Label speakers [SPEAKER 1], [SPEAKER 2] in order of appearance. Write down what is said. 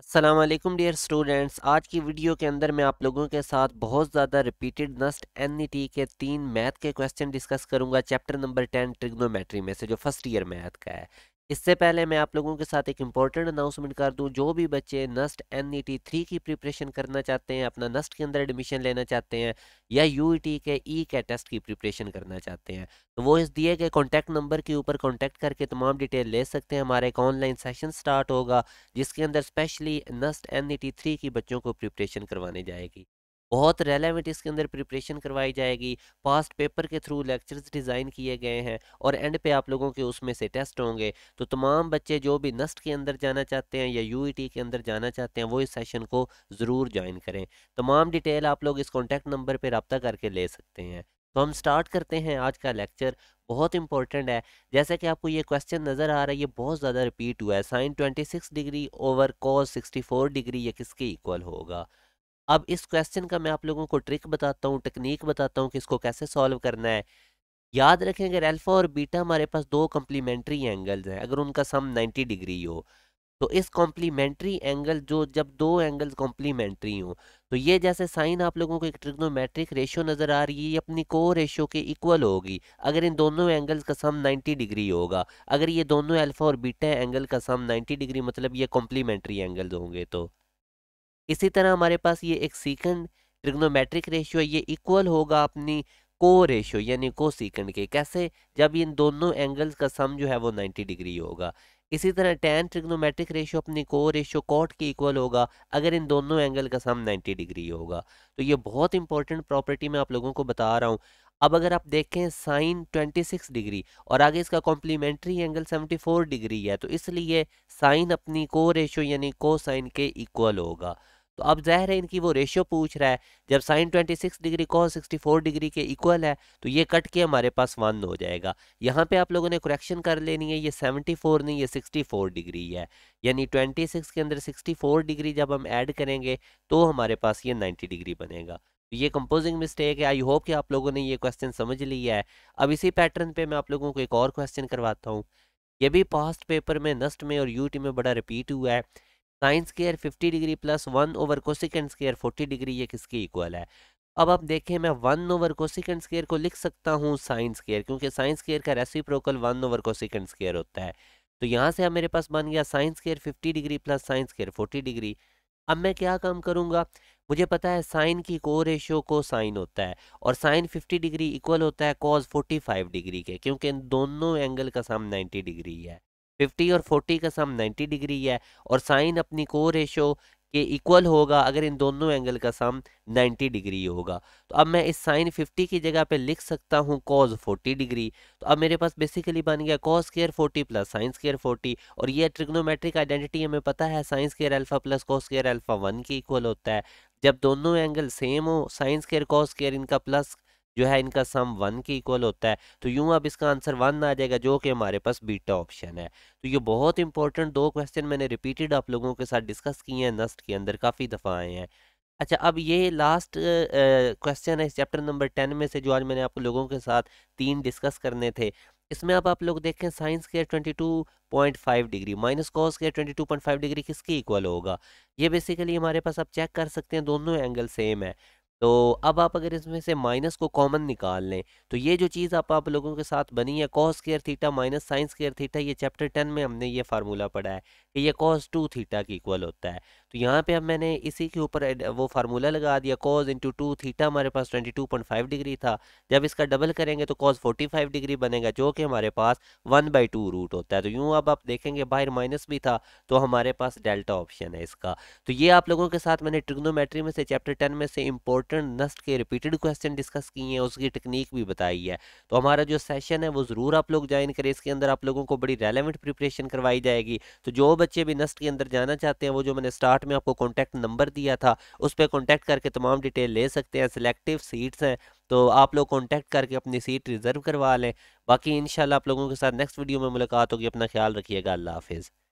[SPEAKER 1] Aslam dear students आज की video के अंदर मैं आप लोगों के साथ बहुत ज़्यादा रिपीटेड नस्ट एन के तीन मैथ के क्वेश्चन डिस्कस करूंगा चैप्टर नंबर टेन ट्रिग्नोमेट्री में से जो फर्स्ट ईयर मैथ का है इससे पहले मैं आप लोगों के साथ एक इम्पॉर्टेंट अनाउंसमेंट कर दूं जो भी बच्चे NUST N E T three की प्रिपरेशन करना चाहते हैं अपना नस्ट के अंदर एडमिशन लेना चाहते हैं या यू ई टी के ई के टेस्ट की प्रिपरेशन करना चाहते हैं तो वो इस दिए गए कॉन्टैक्ट नंबर के ऊपर कॉन्टैक्ट करके तमाम डिटेल ले सकते हैं हमारा एक ऑनलाइन सेशन स्टार्ट होगा जिसके अंदर specially NUST N E T three की बच्चों को प्रिपरेशन करवाने जाएगी बहुत रेलेवेंट इसके अंदर प्रिपरेशन करवाई जाएगी पास्ट पेपर के थ्रू लेक्चर्स डिज़ाइन किए गए हैं और एंड पे आप लोगों के उसमें से टेस्ट होंगे तो तमाम बच्चे जो भी नस्ट के अंदर जाना चाहते हैं या यू e के अंदर जाना चाहते हैं वो इस सेशन को ज़रूर ज्वाइन करें तमाम डिटेल आप लोग इस कॉन्टैक्ट नंबर पर रबता करके ले सकते हैं तो हम स्टार्ट करते हैं आज का लेक्चर बहुत इंपॉर्टेंट है जैसे कि आपको ये क्वेश्चन नज़र आ रहा है ये बहुत ज़्यादा रिपीट हुआ है sine 26 degree over cos 64 degree ये किसके इक्वल होगा अब इस क्वेश्चन का मैं आप लोगों को ट्रिक बताता हूँ टेक्निक बताता हूँ कि इसको कैसे सॉल्व करना है याद रखें अगर एल्फ़ा और बीटा हमारे पास दो कॉम्प्लीमेंट्री एंगल्स हैं अगर उनका सम 90 डिग्री हो तो इस कॉम्प्लीमेंट्री एंगल जो जब दो एंगल कॉम्प्लीमेंट्री हों तो ये जैसे साइन आप लोगों को एक ट्रिग्नोमेट्रिक रेशो नज़र आ रही है ये अपनी को रेशो के इक्वल होगी अगर इन दोनों एंगल्स का सम 90 डिग्री होगा अगर ये दोनों एल्फा और बीटा एंगल का सम 90 डिग्री मतलब ये कॉम्प्लीमेंट्री एंगल्स होंगे तो इसी तरह हमारे पास ये एक सीकेंड ट्रिग्नोमेट्रिक रेशियो ये इक्वल होगा अपनी को रेशियो यानी को सीकंड के कैसे जब इन दोनों एंगल्स का सम जो है वो 90 डिग्री होगा इसी तरह टेन ट्रिग्नोमेट्रिक रेशियो अपनी को रेशियो कॉट के इक्वल होगा अगर इन दोनों एंगल का सम 90 डिग्री होगा तो ये बहुत इंपॉर्टेंट प्रॉपर्टी मैं आप लोगों को बता रहा हूँ अब अगर आप देखें साइन 26 डिग्री और आगे इसका कॉम्प्लीमेंट्री एंगल 74 डिग्री है तो इसलिए साइन अपनी को रेशियो यानी को साइन के इक्वल होगा तो अब ज़ाहिर है इनकी वो रेशियो पूछ रहा है जब साइन 26 डिग्री कौन 64 डिग्री के इक्वल है तो ये कट के हमारे पास वन हो जाएगा यहाँ पे आप लोगों ने करेक्शन कर लेनी है ये 74 नहीं ये 64 डिग्री है यानी 26 के अंदर 64 डिग्री जब हम ऐड करेंगे तो हमारे पास ये 90 डिग्री बनेगा तो ये कंपोजिंग मिस्टेक है आई होप कि आप लोगों ने ये क्वेश्चन समझ लिया है अब इसी पैटर्न पर मैं आप लोगों को एक और क्वेश्चन करवाता हूँ ये भी पास्ट पेपर में नस्ट में और यूटी में बड़ा रिपीट हुआ है sine square fifty degree plus one over cosecant square forty degree ये किसकी इक्वल है अब आप देखें मैं one over cosecant square को लिख सकता हूँ साइन स्केयर क्योंकि साइंस केयर का reciprocal one over cosecant square होता है तो यहाँ से अब मेरे पास बन गया sine square fifty degree plus sine square forty degree अब मैं क्या काम करूँगा मुझे पता है साइन की को रेशियो को साइन होता है और साइन फिफ्टी डिग्री इक्वल होता है कॉज फाइव डिग्री के क्योंकि इन दोनों एंगल का साम नाइन्टी डिग्री है 50 और 40 का सम 90 डिग्री है और साइन अपनी को रेशो के इक्वल होगा अगर इन दोनों एंगल का सम 90 डिग्री होगा तो अब मैं इस साइन 50 की जगह पे लिख सकता हूँ कॉज 40 डिग्री तो अब मेरे पास बेसिकली बन गया cos square 40 plus sine square 40 और ये ट्रिग्नोमेट्रिक आइडेंटिटी हमें पता है sine square alpha plus cos square alpha one के इक्वल होता है जब दोनों एंगल सेम हो साइंस केयर कॉज केयर इनका प्लस जो है इनका सम वन के इक्वल होता है तो यूं अब इसका आंसर वन आ जाएगा जो कि हमारे पास बीटा ऑप्शन है तो ये बहुत इंपॉर्टेंट दो क्वेश्चन मैंने रिपीटेड आप लोगों के साथ डिस्कस किए हैं नस्ट के अंदर काफ़ी दफ़ा आए हैं अच्छा अब ये लास्ट क्वेश्चन है चैप्टर नंबर टेन में से जो आज मैंने आप लोगों के साथ तीन डिस्कस करने थे इसमें अब आप लोग देखें साइंस के 22.5 डिग्री माइनस कॉस के 22.5 डिग्री किसके इक्वल होगा ये बेसिकली हमारे पास आप चेक कर सकते हैं दोनों एंगल सेम है तो अब आप अगर इसमें से माइनस को कॉमन निकाल लें तो ये जो चीज़ आप आप लोगों के साथ बनी है cos square theta minus sine square theta ये चैप्टर टेन में हमने ये फार्मूला पढ़ा है कि ये कॉस टू थीटा की इक्वल होता है तो यहाँ पे अब मैंने इसी के ऊपर वो फार्मूला लगा दिया कॉस इंटू टू थीटा हमारे पास twenty two point five degree था जब इसका डबल करेंगे तो कॉस फोर्टी फाइव डिग्री बनेगा जो कि हमारे पास वन बाई टू रूट होता है तो यूँ अब आप देखेंगे बाहर माइनस भी था तो हमारे पास डेल्टा ऑप्शन है इसका तो ये आप लोगों के साथ मैंने ट्रिग्नोमेट्री में से चैप्टर टेन में से इम्पोर्ट इंपॉर्टेंट नस्ट के रिपीटेड क्वेश्चन डिस्कस किए हैं उसकी टेक्निक भी बताई है तो हमारा जो सेशन है वो ज़रूर आप लोग ज्वाइन करें इसके अंदर आप लोगों को बड़ी रेलिवेंट प्रिपरेशन करवाई जाएगी तो जो बच्चे भी नस्ट के अंदर जाना चाहते हैं वो जो मैंने स्टार्ट में आपको कॉन्टैक्ट नंबर दिया था उस पर कॉन्टैक्ट करके तमाम डिटेल ले सकते हैं सिलेक्टिव सीट्स हैं तो आप लोग कॉन्टैक्ट करके अपनी सीट रिज़र्व करवा लें बाकी इन आप लोगों के साथ नेक्स्ट वीडियो में मुलाकात होगी अपना ख्याल रखिएगा अल्लाह हाफिज़